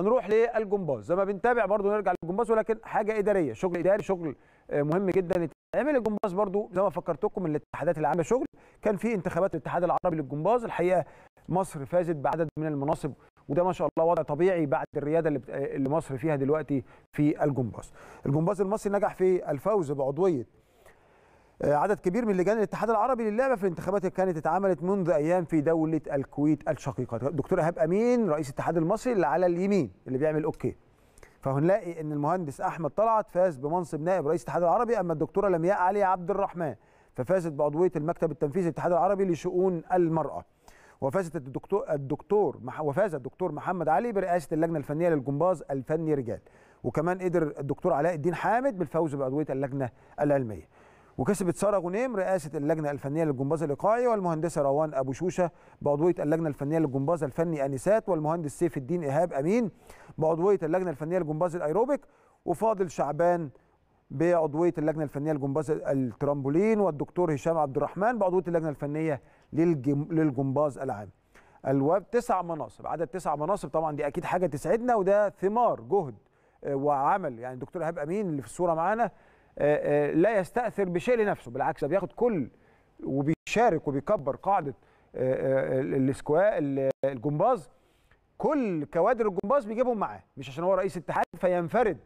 هنروح للجمباز زي ما بنتابع برضو نرجع للجمباز ولكن حاجه اداريه شغل اداري شغل آه، مهم جدا عمل الجمباز برضو زي ما فكرتكم من الاتحادات العامه شغل كان في انتخابات الاتحاد العربي للجمباز الحقيقه مصر فازت بعدد من المناصب وده ما شاء الله وضع طبيعي بعد الرياده اللي, آه، اللي مصر فيها دلوقتي في الجمباز الجمباز المصري نجح في الفوز بعضويه آه، عدد كبير من لجان الاتحاد العربي للعبه في الانتخابات اللي كانت اتعملت منذ ايام في دوله الكويت الشقيقه دكتور ايهاب امين رئيس الاتحاد المصري اللي على اليمين اللي بيعمل اوكي فهنلاقي ان المهندس احمد طلعت فاز بمنصب نائب رئيس الاتحاد العربي اما الدكتوره لمياء علي عبد الرحمن ففازت بعضويه المكتب التنفيذي للاتحاد العربي لشؤون المراه وفازت الدكتور الدكتور وفاز الدكتور محمد علي برئاسه اللجنه الفنيه للجمباز الفني رجال وكمان قدر الدكتور علاء الدين حامد بالفوز بعضويه اللجنه العلميه وكسبت ساره غنيم رئاسه اللجنه الفنيه للجمباز الايقاعي والمهندسه روان ابو شوشه بعضويه اللجنه الفنيه للجمباز الفني انسات والمهندس سيف الدين ايهاب امين بعضويه اللجنه الفنيه للجمباز الايروبيك وفاضل شعبان بعضويه اللجنه الفنيه للجمباز الترامبولين والدكتور هشام عبد الرحمن بعضويه اللجنه الفنيه للجم... للجمباز العام الواب تسع مناصب عدد تسع مناصب طبعا دي اكيد حاجه تسعدنا وده ثمار جهد آه، وعمل يعني الدكتور ايهاب امين اللي في الصوره معانا آه، آه، لا يستأثر بشيء لنفسه بالعكس ده بياخد كل وبيشارك وبيكبر قاعدة آه، الاسكوا الجمباز كل كوادر الجمباز بيجيبهم معاه مش عشان هو رئيس اتحاد فينفرد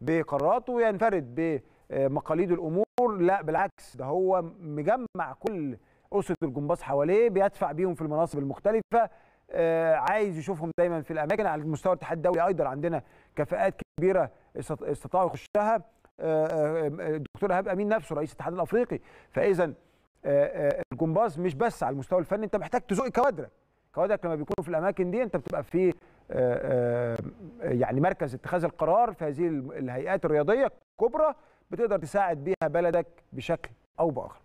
بقراراته وينفرد بمقاليد الامور لا بالعكس ده هو مجمع كل اسره الجمباز حواليه بيدفع بيهم في المناصب المختلفه عايز يشوفهم دايما في الاماكن على مستوى الاتحاد الدولي ايضا عندنا كفاءات كبيره استطاعوا يخشها آه، آه، آه، الدكتور ايهاب امين نفسه رئيس الاتحاد الافريقي فاذا الجمباز مش بس على المستوى الفني انت محتاج تزق كوادرك كوادرك لما بيكونوا في الاماكن دي انت بتبقى في يعني مركز اتخاذ القرار في هذه الهيئات الرياضيه الكبرى بتقدر تساعد بيها بلدك بشكل او باخر.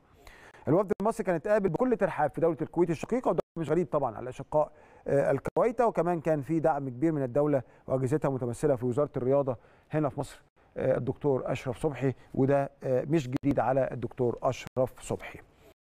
الوفد المصري كان اتقابل بكل ترحاب في دوله الكويت الشقيقه وده مش غريب طبعا على اشقاء الكويته وكمان كان في دعم كبير من الدوله واجهزتها متمثله في وزاره الرياضه هنا في مصر. الدكتور اشرف صبحي وده آه، مش جديد على الدكتور اشرف صبحي